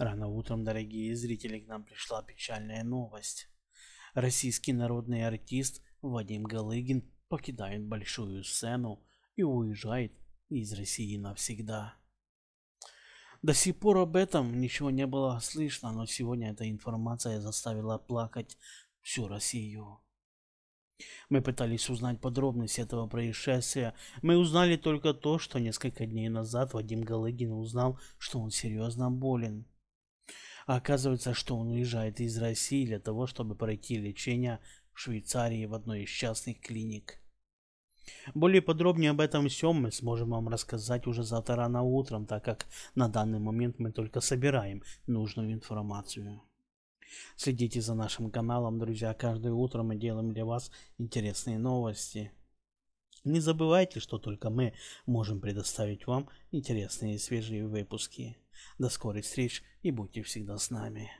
Рано утром, дорогие зрители, к нам пришла печальная новость. Российский народный артист Вадим Галыгин покидает большую сцену и уезжает из России навсегда. До сих пор об этом ничего не было слышно, но сегодня эта информация заставила плакать всю Россию. Мы пытались узнать подробности этого происшествия. Мы узнали только то, что несколько дней назад Вадим Галыгин узнал, что он серьезно болен. А оказывается, что он уезжает из России для того, чтобы пройти лечение в Швейцарии в одной из частных клиник. Более подробнее об этом всем мы сможем вам рассказать уже завтра рано утром, так как на данный момент мы только собираем нужную информацию. Следите за нашим каналом, друзья. Каждое утро мы делаем для вас интересные новости. Не забывайте, что только мы можем предоставить вам интересные и свежие выпуски. До скорых встреч и будьте всегда с нами.